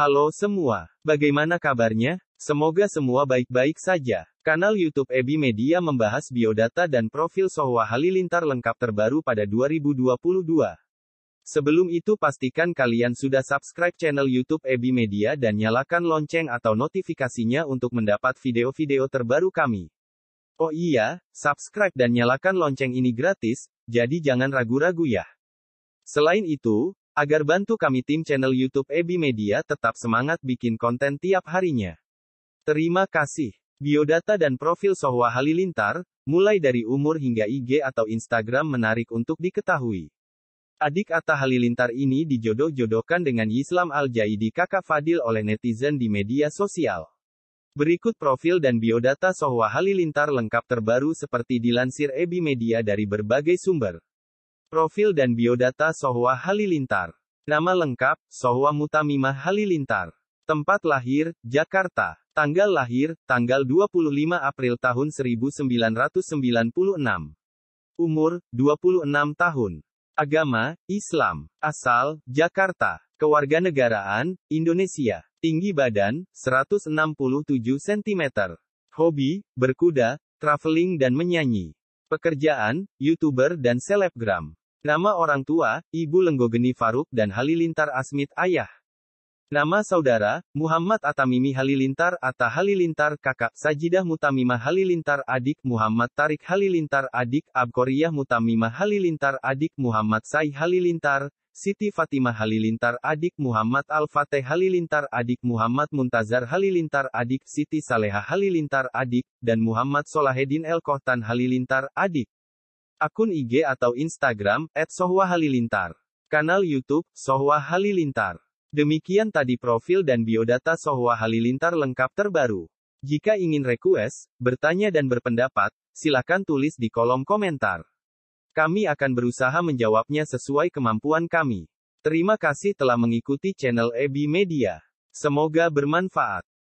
Halo semua, bagaimana kabarnya? Semoga semua baik-baik saja. Kanal YouTube Ebi Media membahas biodata dan profil Sohwa Halilintar lengkap terbaru pada 2022. Sebelum itu pastikan kalian sudah subscribe channel YouTube Ebi Media dan nyalakan lonceng atau notifikasinya untuk mendapat video-video terbaru kami. Oh iya, subscribe dan nyalakan lonceng ini gratis, jadi jangan ragu-ragu ya. Selain itu, Agar bantu kami tim channel YouTube Ebi Media tetap semangat bikin konten tiap harinya. Terima kasih. Biodata dan profil Sohwa Halilintar, mulai dari umur hingga IG atau Instagram menarik untuk diketahui. Adik Atta Halilintar ini dijodoh-jodohkan dengan Islam Al-Jaidi kakak Fadil oleh netizen di media sosial. Berikut profil dan biodata Sohwa Halilintar lengkap terbaru seperti dilansir Ebi Media dari berbagai sumber. Profil dan biodata Sohwa Halilintar. Nama lengkap, Sohwa Mutamima Halilintar. Tempat lahir, Jakarta. Tanggal lahir, tanggal 25 April tahun 1996. Umur, 26 tahun. Agama, Islam. Asal, Jakarta. Kewarganegaraan, Indonesia. Tinggi badan, 167 cm. Hobi, berkuda, traveling dan menyanyi. Pekerjaan, YouTuber dan selebgram. Nama orang tua, Ibu Lenggogeni Faruk dan Halilintar Asmit Ayah. Nama saudara, Muhammad Atamimi Halilintar Atta Halilintar kakak, Sajidah Mutamimah Halilintar adik, Muhammad Tarik Halilintar adik, Abkoriyah Mutamimah Halilintar adik, Muhammad Sai Halilintar, Siti Fatimah Halilintar adik, Muhammad Al-Fateh Halilintar adik, Muhammad Muntazar Halilintar adik, Siti Saleha Halilintar adik, dan Muhammad Solahedin El Kohtan Halilintar adik. Akun IG atau Instagram, at Kanal YouTube, Sohwa Halilintar. Demikian tadi profil dan biodata Sohwa Halilintar lengkap terbaru. Jika ingin request, bertanya dan berpendapat, silakan tulis di kolom komentar. Kami akan berusaha menjawabnya sesuai kemampuan kami. Terima kasih telah mengikuti channel Ebi Media. Semoga bermanfaat.